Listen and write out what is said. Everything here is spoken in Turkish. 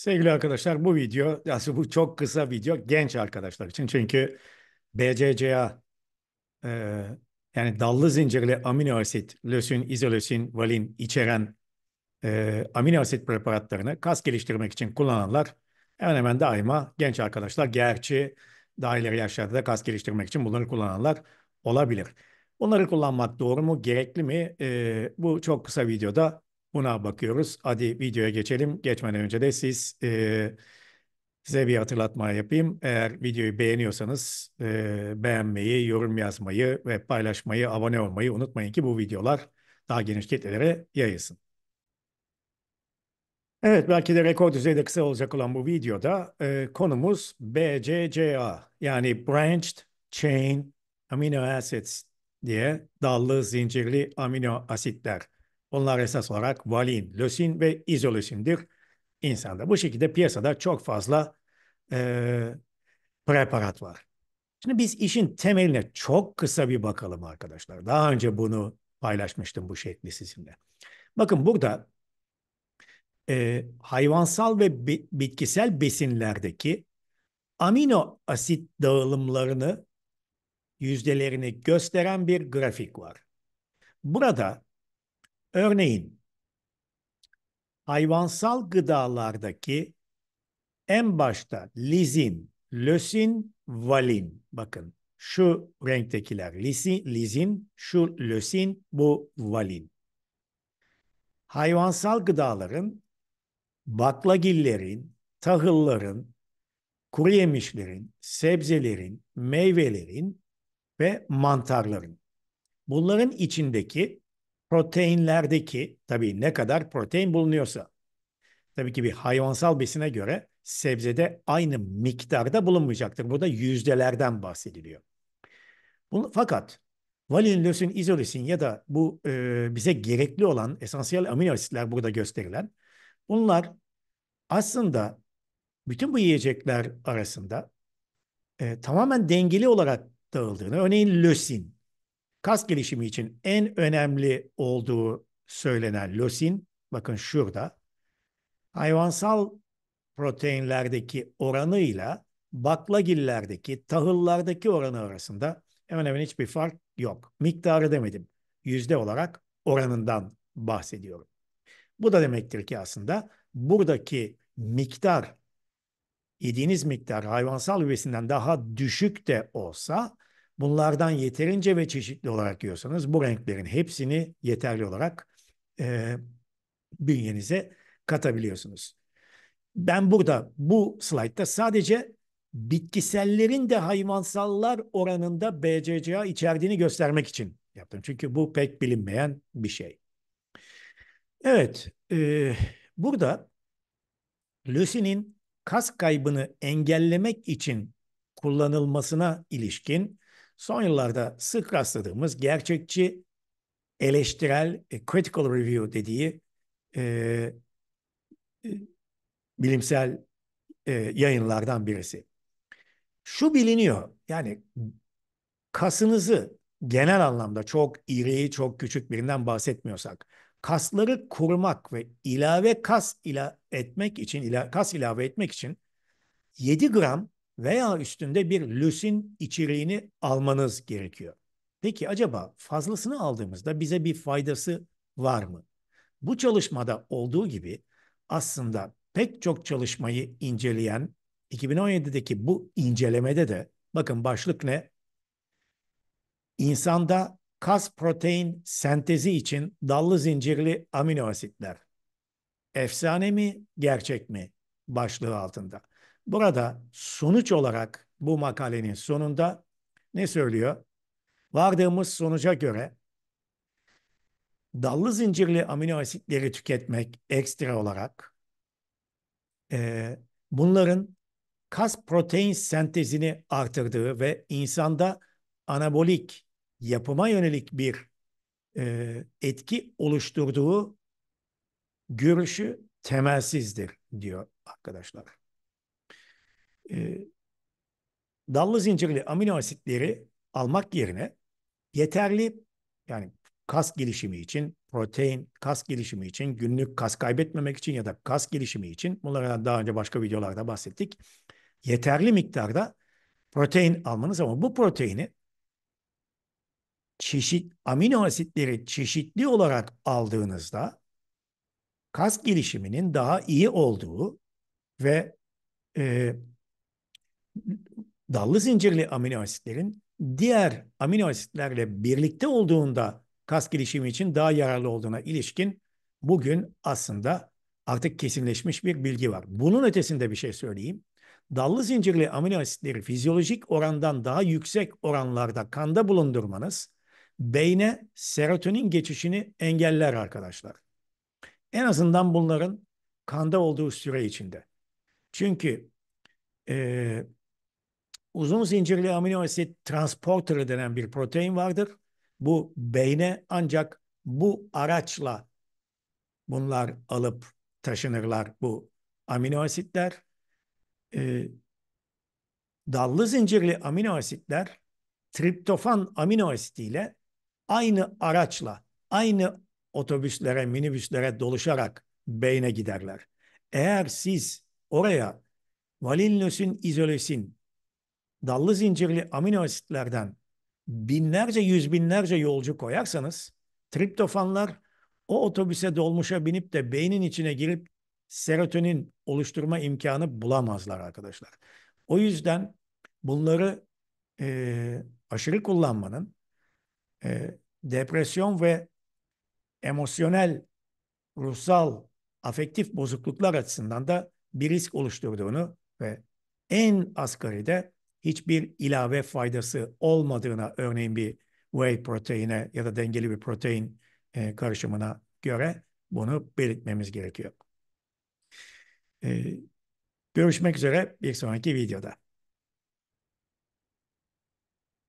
Sevgili arkadaşlar bu video aslında bu çok kısa video genç arkadaşlar için çünkü BCCA e, yani dallı zincirli amino asit, lösin, izolösin, valin içeren e, amino asit preparatlarını kas geliştirmek için kullananlar hemen hemen daima genç arkadaşlar gerçi daha ileri yaşlarda da kas geliştirmek için bunları kullananlar olabilir. Bunları kullanmak doğru mu, gerekli mi? E, bu çok kısa videoda Buna bakıyoruz. Hadi videoya geçelim. Geçmeden önce de siz e, size bir hatırlatma yapayım. Eğer videoyu beğeniyorsanız e, beğenmeyi, yorum yazmayı ve paylaşmayı, abone olmayı unutmayın ki bu videolar daha geniş kitlelere yayılsın. Evet belki de rekor düzeyde kısa olacak olan bu videoda e, konumuz BCCA yani Branched Chain Amino Acids diye dallı zincirli amino asitler. Onlar esas olarak valin, lösin ve izolösindir insanda. Bu şekilde piyasada çok fazla e, preparat var. Şimdi biz işin temeline çok kısa bir bakalım arkadaşlar. Daha önce bunu paylaşmıştım bu şekli sizinle. Bakın burada e, hayvansal ve bi bitkisel besinlerdeki amino asit dağılımlarını yüzdelerini gösteren bir grafik var. Burada Örneğin hayvansal gıdalardaki en başta lizin, lösin, valin. Bakın şu renktekiler Lisin, lizin şu lösin, bu valin. Hayvansal gıdaların, baklagillerin, tahılların, kuru yemişlerin, sebzelerin, meyvelerin ve mantarların. Bunların içindeki proteinlerdeki tabii ne kadar protein bulunuyorsa tabii ki bir hayvansal besine göre sebzede aynı miktarda bulunmayacaktır. Burada yüzdelerden bahsediliyor. Bunu, fakat valin, lösin, izolesin ya da bu e, bize gerekli olan esansiyel amino asitler burada gösterilen bunlar aslında bütün bu yiyecekler arasında e, tamamen dengeli olarak dağıldığını, örneğin lösin kas gelişimi için en önemli olduğu söylenen lösin, bakın şurada, hayvansal proteinlerdeki oranıyla baklagillerdeki, tahıllardaki oranı arasında hemen hemen hiçbir fark yok. Miktarı demedim. Yüzde olarak oranından bahsediyorum. Bu da demektir ki aslında buradaki miktar, yediğiniz miktar hayvansal üyesinden daha düşük de olsa Bunlardan yeterince ve çeşitli olarak yiyorsanız bu renklerin hepsini yeterli olarak e, bünyenize katabiliyorsunuz. Ben burada bu slaytta sadece bitkisellerin de hayvansallar oranında BCCA içerdiğini göstermek için yaptım. Çünkü bu pek bilinmeyen bir şey. Evet, e, burada lösinin kas kaybını engellemek için kullanılmasına ilişkin son yıllarda sık rastladığımız gerçekçi eleştirel e, critical review dediği e, e, bilimsel e, yayınlardan birisi. Şu biliniyor yani kasınızı genel anlamda çok iri, çok küçük birinden bahsetmiyorsak kasları kurmak ve ilave kas ila etmek için ila, kas ilave etmek için 7 gram veya üstünde bir lüsin içeriğini almanız gerekiyor. Peki acaba fazlasını aldığımızda bize bir faydası var mı? Bu çalışmada olduğu gibi aslında pek çok çalışmayı inceleyen 2017'deki bu incelemede de bakın başlık ne? İnsanda kas protein sentezi için dallı zincirli amino asitler. Efsane mi, gerçek mi? başlığı altında. Burada sonuç olarak bu makalenin sonunda ne söylüyor? Vardığımız sonuca göre dallı zincirli amino asitleri tüketmek ekstra olarak e, bunların kas protein sentezini artırdığı ve insanda anabolik yapıma yönelik bir e, etki oluşturduğu görüşü temelsizdir diyor arkadaşlar e, dallı zincirli amino asitleri almak yerine yeterli yani kas gelişimi için, protein kas gelişimi için, günlük kas kaybetmemek için ya da kas gelişimi için bunlara daha önce başka videolarda bahsettik. Yeterli miktarda protein almanız ama bu proteini çeşit amino asitleri çeşitli olarak aldığınızda kas gelişiminin daha iyi olduğu ve e, dallı zincirli amino asitlerin diğer amino asitlerle birlikte olduğunda kas gelişimi için daha yararlı olduğuna ilişkin bugün aslında artık kesinleşmiş bir bilgi var. Bunun ötesinde bir şey söyleyeyim. Dallı zincirli amino asitleri fizyolojik orandan daha yüksek oranlarda kanda bulundurmanız beyne serotonin geçişini engeller arkadaşlar. En azından bunların kanda olduğu süre içinde. Çünkü e, uzun zincirli amino asit transporterı denen bir protein vardır. Bu beyne ancak bu araçla bunlar alıp taşınırlar bu amino asitler. E, dallı zincirli amino asitler triptofan amino asitiyle aynı araçla, aynı otobüslere, minibüslere doluşarak beyne giderler. Eğer siz oraya valinlösin, izolesin dallı zincirli amino asitlerden binlerce yüz binlerce yolcu koyarsanız triptofanlar o otobüse dolmuşa binip de beynin içine girip serotonin oluşturma imkanı bulamazlar arkadaşlar. O yüzden bunları e, aşırı kullanmanın e, depresyon ve emosyonel, ruhsal, afektif bozukluklar açısından da bir risk oluşturduğunu ve en asgari de hiçbir ilave faydası olmadığına örneğin bir whey proteine ya da dengeli bir protein e, karışımına göre bunu belirtmemiz gerekiyor. E, görüşmek üzere bir sonraki videoda.